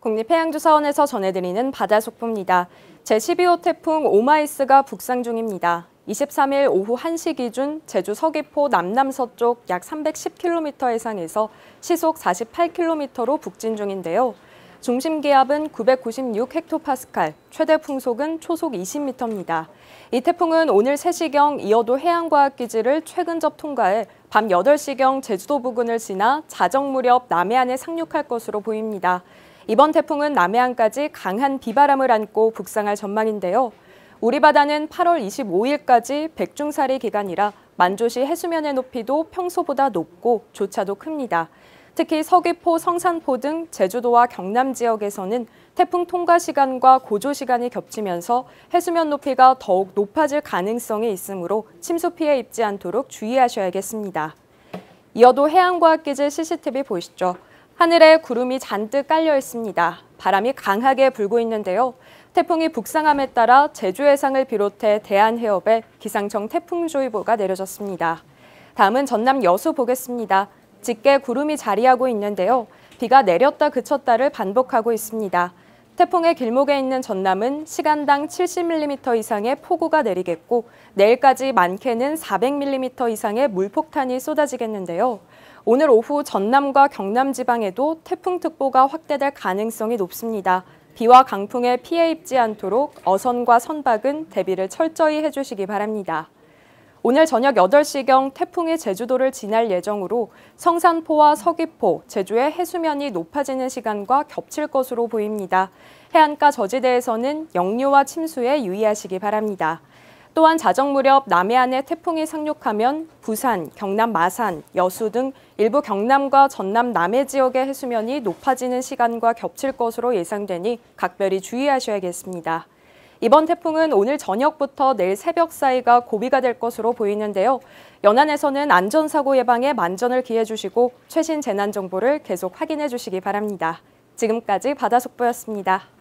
국립해양주사원에서 전해드리는 바다 속보입니다. 제12호 태풍 오마이스가 북상 중입니다. 23일 오후 1시 기준 제주 서귀포 남남서쪽 약 310km 해상에서 시속 48km로 북진 중인데요. 중심 기압은 996 헥토파스칼, 최대 풍속은 초속 20m입니다. 이 태풍은 오늘 3시경 이어도 해양과학기지를 최근접 통과해 밤 8시경 제주도 부근을 지나 자정 무렵 남해안에 상륙할 것으로 보입니다. 이번 태풍은 남해안까지 강한 비바람을 안고 북상할 전망인데요. 우리 바다는 8월 25일까지 백중살이 기간이라 만조시 해수면의 높이도 평소보다 높고 조차도 큽니다. 특히 서귀포, 성산포 등 제주도와 경남 지역에서는 태풍 통과 시간과 고조 시간이 겹치면서 해수면 높이가 더욱 높아질 가능성이 있으므로 침수 피해 입지 않도록 주의하셔야겠습니다. 이어도 해양과학기지 CCTV 보시죠. 하늘에 구름이 잔뜩 깔려 있습니다. 바람이 강하게 불고 있는데요. 태풍이 북상함에 따라 제주 해상을 비롯해 대한해협에 기상청 태풍주의보가 내려졌습니다. 다음은 전남 여수 보겠습니다. 짙게 구름이 자리하고 있는데요. 비가 내렸다 그쳤다를 반복하고 있습니다. 태풍의 길목에 있는 전남은 시간당 70mm 이상의 폭우가 내리겠고 내일까지 많게는 400mm 이상의 물폭탄이 쏟아지겠는데요. 오늘 오후 전남과 경남 지방에도 태풍특보가 확대될 가능성이 높습니다. 비와 강풍에 피해 입지 않도록 어선과 선박은 대비를 철저히 해주시기 바랍니다. 오늘 저녁 8시경 태풍이 제주도를 지날 예정으로 성산포와 서귀포, 제주의 해수면이 높아지는 시간과 겹칠 것으로 보입니다. 해안가 저지대에서는 역류와 침수에 유의하시기 바랍니다. 또한 자정 무렵 남해안에 태풍이 상륙하면 부산, 경남 마산, 여수 등 일부 경남과 전남 남해 지역의 해수면이 높아지는 시간과 겹칠 것으로 예상되니 각별히 주의하셔야겠습니다. 이번 태풍은 오늘 저녁부터 내일 새벽 사이가 고비가 될 것으로 보이는데요. 연안에서는 안전사고 예방에 만전을 기해 주시고 최신 재난 정보를 계속 확인해 주시기 바랍니다. 지금까지 바다속보였습니다.